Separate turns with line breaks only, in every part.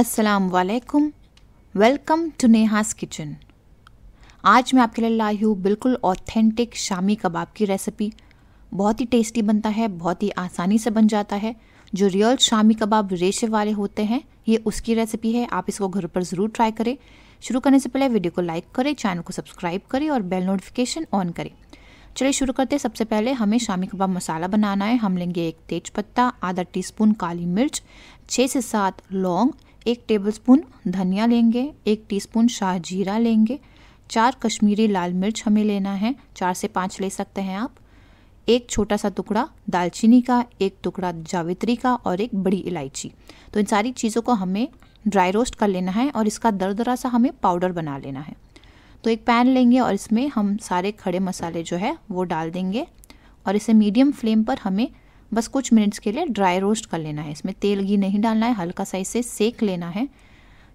अस्सलाम वालेकुम welcome to नेहास kitchen आज मैं आपके लिए लाई हूँ बिल्कुल ऑथेंटिक शामी कबाब की रेसिपी बहुत ही टेस्टी बनता है बहुत ही आसानी से बन जाता है जो रियल शामी कबाब रेशे वाले होते हैं ये उसकी रेसिपी है आप इसको घर पर ज़रूर ट्राई करें शुरू करने से पहले वीडियो को लाइक करें चैनल को सब्सक्राइब करें और बेल नोटिफिकेशन ऑन करें चलिए शुरू करते हैं सबसे पहले हमें शामी कबाब मसाला बनाना है हम लेंगे एक तेज पत्ता आधा टीस्पून काली मिर्च छः से सात लौंग एक टेबलस्पून धनिया लेंगे एक टीस्पून शाह जीरा लेंगे चार कश्मीरी लाल मिर्च हमें लेना है चार से पाँच ले सकते हैं आप एक छोटा सा टुकड़ा दालचीनी का एक टुकड़ा जावित्री का और एक बड़ी इलायची तो इन सारी चीज़ों को हमें ड्राई रोस्ट कर लेना है और इसका दर दरा सा हमें पाउडर बना लेना है तो एक पैन लेंगे और इसमें हम सारे खड़े मसाले जो है वो डाल देंगे और इसे मीडियम फ्लेम पर हमें बस कुछ मिनट्स के लिए ड्राई रोस्ट कर लेना है इसमें तेल घी नहीं डालना है हल्का सा इसे सेक लेना है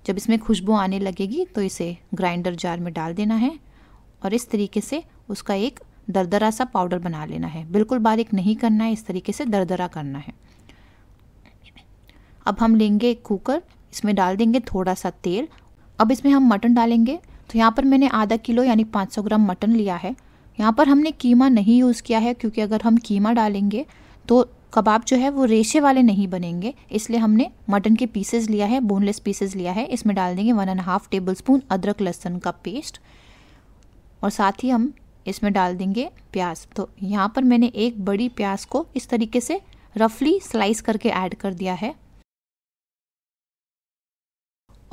जब इसमें खुशबू आने लगेगी तो इसे ग्राइंडर जार में डाल देना है और इस तरीके से उसका एक दरदरा सा पाउडर बना लेना है बिल्कुल बारीक नहीं करना है इस तरीके से दरदरा करना है अब हम लेंगे एक कुकर इसमें डाल देंगे थोड़ा सा तेल अब इसमें हम मटन डालेंगे तो यहाँ पर मैंने आधा किलो यानी 500 ग्राम मटन लिया है यहाँ पर हमने कीमा नहीं यूज़ किया है क्योंकि अगर हम कीमा डालेंगे तो कबाब जो है वो रेशे वाले नहीं बनेंगे इसलिए हमने मटन के पीसेस लिया है बोनलेस पीसेस लिया है इसमें डाल देंगे one and half tablespoon अदरक लहसुन का पेस्ट और साथ ही हम इसमें डाल देंगे प्याज तो यहाँ पर मैंने एक बड़ी प्याज को इस तरीके से रफली स्लाइस करके ऐड कर दिया है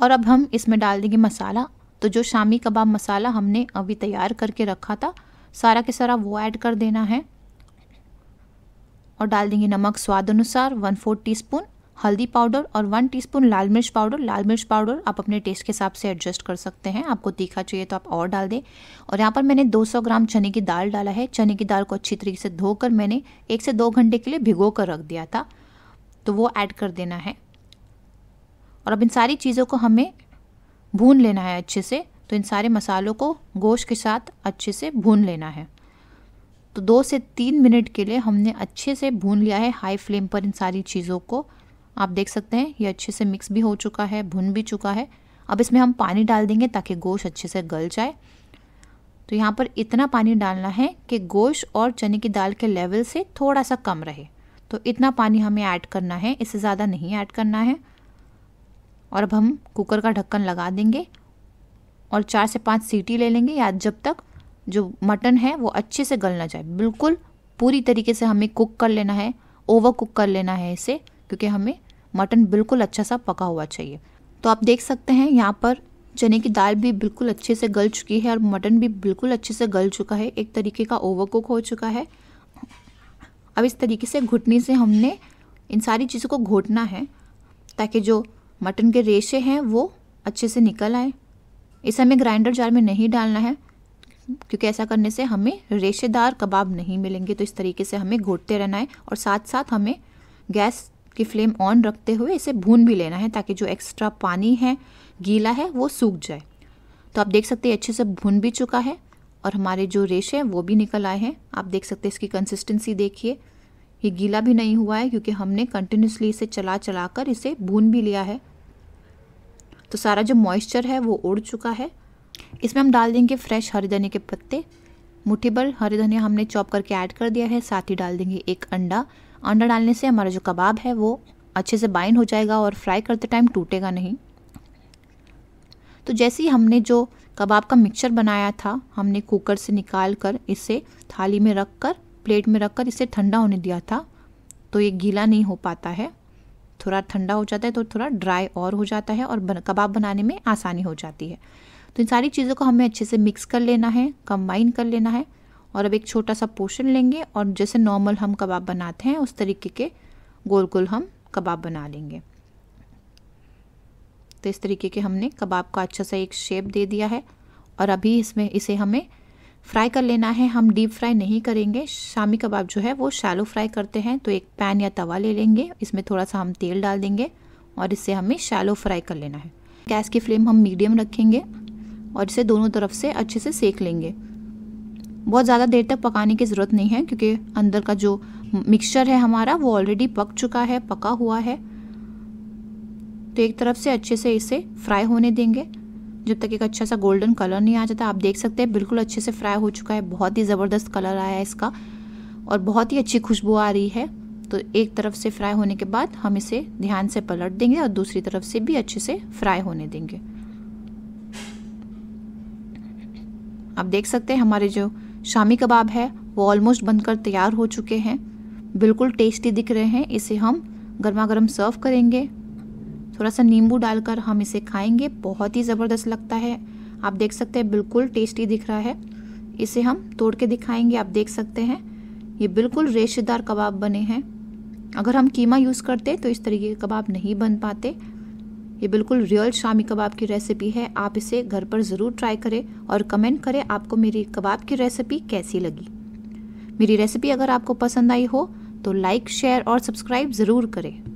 और अब हम इसमें डाल देंगे मसाला तो जो शामी कबाब मसाला हमने अभी तैयार करके रखा था सारा के सारा वो ऐड कर देना है और डाल देंगे नमक स्वाद अनुसार वन फोर्थ टी स्पून हल्दी पाउडर और वन स्पून लाल मिर्च पाउडर लाल मिर्च पाउडर आप अपने टेस्ट के हिसाब से एडजस्ट कर सकते हैं आपको तीखा चाहिए तो आप और डाल दें और यहाँ पर मैंने 200 ग्राम चने की दाल डाला है चने की दाल को अच्छी तरीके से धोकर मैंने एक से दो घंटे के लिए भिगो कर रख दिया था तो वो ऐड कर देना है और अब इन सारी चीज़ों को हमें भून लेना है अच्छे से तो इन सारे मसालों को गोश्त के साथ अच्छे से भून लेना है तो दो से तीन मिनट के लिए हमने अच्छे से भून लिया है हाई फ्लेम पर इन सारी चीज़ों को आप देख सकते हैं ये अच्छे से मिक्स भी हो चुका है भुन भी चुका है अब इसमें हम पानी डाल देंगे ताकि गोश्त अच्छे से गल जाए तो यहाँ पर इतना पानी डालना है कि गोश्त और चने की दाल के लेवल से थोड़ा सा कम रहे तो इतना पानी हमें ऐड करना है इससे ज़्यादा नहीं ऐड करना है और अब हम कुकर का ढक्कन लगा देंगे और चार से पाँच सीटी ले लेंगे या जब तक जो मटन है वो अच्छे से गलना चाहिए बिल्कुल पूरी तरीके से हमें कुक कर लेना है ओवर कुक कर लेना है इसे क्योंकि हमें मटन बिल्कुल अच्छा सा पका हुआ चाहिए तो आप देख सकते हैं यहाँ पर चने की दाल भी बिल्कुल अच्छे से गल चुकी है और मटन भी बिल्कुल अच्छे से गल चुका है एक तरीके का ओवर कुक हो चुका है अब इस तरीके से घुटने से हमने इन सारी चीज़ों को घोटना है ताकि जो मटन के रेशे हैं वो अच्छे से निकल आए इसे हमें ग्राइंडर जार में नहीं डालना है क्योंकि ऐसा करने से हमें रेशेदार कबाब नहीं मिलेंगे तो इस तरीके से हमें घोटते रहना है और साथ साथ हमें गैस की फ्लेम ऑन रखते हुए इसे भून भी लेना है ताकि जो एक्स्ट्रा पानी है गीला है वो सूख जाए तो आप देख सकते हैं अच्छे से भून भी चुका है और हमारे जो रेशे हैं वो भी निकल आए हैं आप देख सकते हैं इसकी कंसिस्टेंसी देखिए ये गीला भी नहीं हुआ है क्योंकि हमने कंटिन्यूसली इसे चला चला कर इसे भून भी लिया है तो सारा जो मॉइस्चर है वो उड़ चुका है इसमें हम डाल देंगे फ्रेश हरी धनिया के पत्ते मुठ्ठी भर हरी धनिया हमने चॉप करके ऐड कर दिया है साथ ही डाल देंगे एक अंडा अंडा डालने से हमारा जो कबाब है वो अच्छे से बाइंड हो जाएगा और फ्राई करते टाइम टूटेगा नहीं तो जैसे ही हमने जो कबाब का मिक्सचर बनाया था हमने कुकर से निकाल कर इसे थाली में रख कर प्लेट में रख कर इसे ठंडा होने दिया था तो ये गीला नहीं हो पाता है थोड़ा ठंडा हो जाता है तो थोड़ा ड्राई और हो जाता है और कबाब बनाने में आसानी हो जाती है तो इन सारी चीज़ों को हमें अच्छे से मिक्स कर लेना है कंबाइन कर लेना है और अब एक छोटा सा पोर्शन लेंगे और जैसे नॉर्मल हम कबाब बनाते हैं उस तरीके के गोल गोल हम कबाब बना लेंगे तो इस तरीके के हमने कबाब का अच्छा सा एक शेप दे दिया है और अभी इसमें इसे हमें फ्राई कर लेना है हम डीप फ्राई नहीं करेंगे शामी कबाब जो है वो शैलो फ्राई करते हैं तो एक पैन या तवा ले लेंगे इसमें थोड़ा सा हम तेल डाल देंगे और इसे हमें शैलो फ्राई कर लेना है गैस की फ्लेम हम मीडियम रखेंगे और इसे दोनों तरफ से अच्छे से सेक लेंगे बहुत ज़्यादा देर तक पकाने की ज़रूरत नहीं है क्योंकि अंदर का जो मिक्सचर है हमारा वो ऑलरेडी पक चुका है पका हुआ है तो एक तरफ से अच्छे से इसे फ्राई होने देंगे जब तक एक अच्छा सा गोल्डन कलर नहीं आ जाता आप देख सकते हैं बिल्कुल अच्छे से फ्राई हो चुका है बहुत ही ज़बरदस्त कलर आया है इसका और बहुत ही अच्छी खुशबू आ रही है तो एक तरफ से फ्राई होने के बाद हम इसे ध्यान से पलट देंगे और दूसरी तरफ से भी अच्छे से फ्राई होने देंगे आप देख सकते हैं हमारे जो शामी कबाब है वो ऑलमोस्ट बनकर तैयार हो चुके हैं बिल्कुल टेस्टी दिख रहे हैं इसे हम गर्मा गर्म सर्व करेंगे थोड़ा सा नींबू डालकर हम इसे खाएंगे बहुत ही ज़बरदस्त लगता है आप देख सकते हैं बिल्कुल टेस्टी दिख रहा है इसे हम तोड़ के दिखाएंगे आप देख सकते हैं ये बिल्कुल रेशेदार कबाब बने हैं अगर हम कीमा यूज़ करते तो इस तरीके के कबाब नहीं बन पाते ये बिल्कुल रियल शामी कबाब की रेसिपी है आप इसे घर पर ज़रूर ट्राई करें और कमेंट करें आपको मेरी कबाब की रेसिपी कैसी लगी मेरी रेसिपी अगर आपको पसंद आई हो तो लाइक शेयर और सब्सक्राइब ज़रूर करें